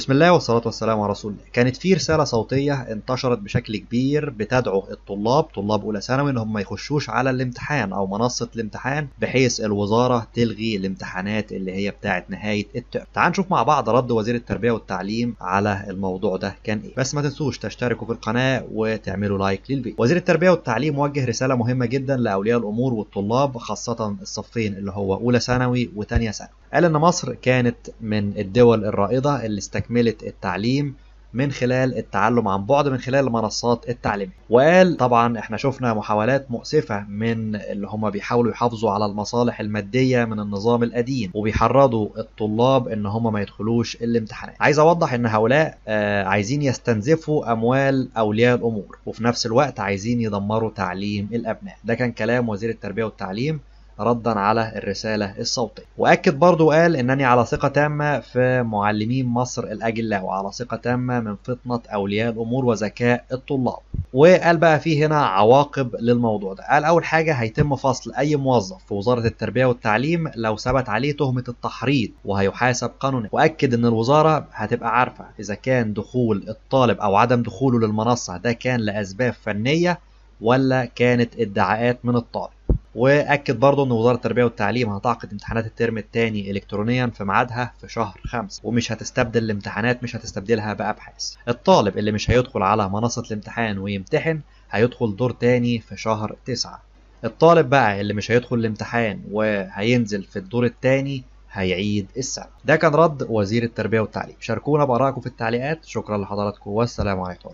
بسم الله والصلاة والسلام على رسول الله كانت في رسالة صوتية انتشرت بشكل كبير بتدعو الطلاب طلاب أولى ثانوي إن هم ما يخشوش على الامتحان أو منصة الامتحان بحيث الوزارة تلغي الامتحانات اللي هي بتاعة نهاية الترم تعال نشوف مع بعض رد وزير التربية والتعليم على الموضوع ده كان إيه بس ما تنسوش تشتركوا في القناة وتعملوا لايك للفيديو وزير التربية والتعليم وجه رسالة مهمة جدا لأولياء الأمور والطلاب خاصة الصفين اللي هو أولى ثانوي وثانية ثانوي قال إن مصر كانت من الدول الرائدة اللي استكملت تكملة التعليم من خلال التعلم عن بعد من خلال المنصات التعليمية وقال طبعا احنا شفنا محاولات مؤسفة من اللي هم بيحاولوا يحافظوا على المصالح المادية من النظام القديم وبيحرضوا الطلاب ان هم ما يدخلوش الامتحانات عايز اوضح ان هؤلاء آه عايزين يستنزفوا اموال اولياء الامور وفي نفس الوقت عايزين يدمروا تعليم الابناء ده كان كلام وزير التربية والتعليم ردا على الرسالة الصوتية وأكد برضو قال أنني على ثقة تامة في معلمين مصر الأجلاء وعلى ثقة تامة من فطنة أولياء الأمور وذكاء الطلاب وقال بقى فيه هنا عواقب للموضوع ده قال أول حاجة هيتم فصل أي موظف في وزارة التربية والتعليم لو ثبت عليه تهمة التحريض وهيحاسب قانوني وأكد أن الوزارة هتبقى عارفة إذا كان دخول الطالب أو عدم دخوله للمنصة ده كان لأسباب فنية ولا كانت ادعاءات من الطالب واكد برضه ان وزاره التربيه والتعليم هتعقد امتحانات الترم الثاني الكترونيا في ميعادها في شهر 5 ومش هتستبدل الامتحانات مش هتستبدلها بابحاث الطالب اللي مش هيدخل على منصه الامتحان ويمتحن هيدخل دور تاني في شهر 9 الطالب بقى اللي مش هيدخل الامتحان وهينزل في الدور الثاني هيعيد السنه ده كان رد وزير التربيه والتعليم شاركونا بارائكم في التعليقات شكرا لحضراتكم والسلام عليكم